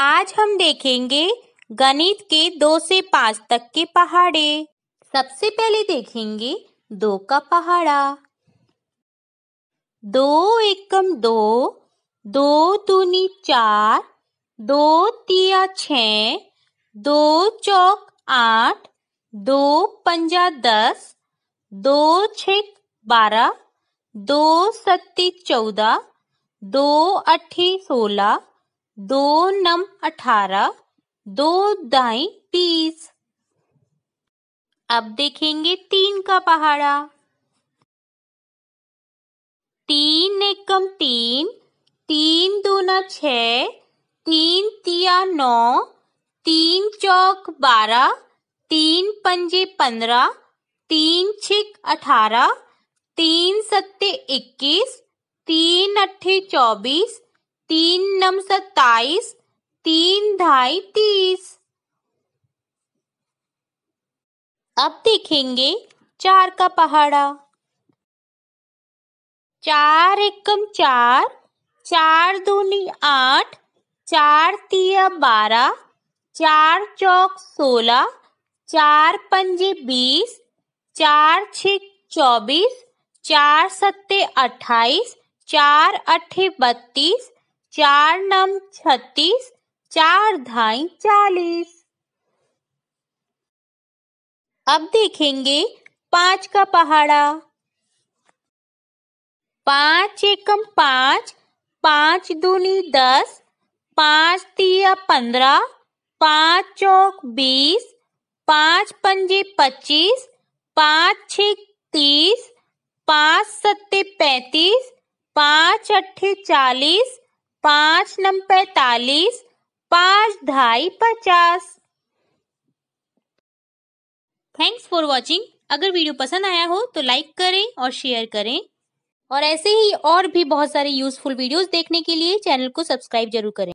आज हम देखेंगे गणित के दो से पांच तक के पहाड़े सबसे पहले देखेंगे दो का पहाड़ा दो एकम दो दो दूनी चार दो तिया छ दो चौक आठ दो पंजा दस दो छक बारह दो सत्ती चौदह दो अठी सोलह दो नम अठारह दो दाई बीस अब देखेंगे तीन का पहाड़ा तीन एकम तीन तीन दूना छ तीन तिया नौ तीन चौक बारह तीन पंजे पंद्रह तीन छिक अठारह तीन सत्ते इक्कीस तीन अट्ठे चौबीस तीन नम सत्ताईस तीन ढाई तीस अब देखेंगे चार का पहाड़ा चार एकम चार चार दूनी आठ चार तिया बारह चार चौक सोलह चार पंजे बीस चार छ चौबीस चार सत्ते अट्ठाईस चार अठे बत्तीस चार नम छत्तीस चार धाई चालीस अब देखेंगे पांच का पहाड़ा पांच एकम पांच पांच दूनी दस पांच तिया पंद्रह पांच चौक बीस पांच पंजे पच्चीस पांच छ तीस पांच सत्ते पैतीस पांच अट्ठे चालीस पांच नम पैतालीस पांच ढाई पचास थैंक्स फॉर वॉचिंग अगर वीडियो पसंद आया हो तो लाइक करें और शेयर करें और ऐसे ही और भी बहुत सारे यूजफुल वीडियोस देखने के लिए चैनल को सब्सक्राइब जरूर करें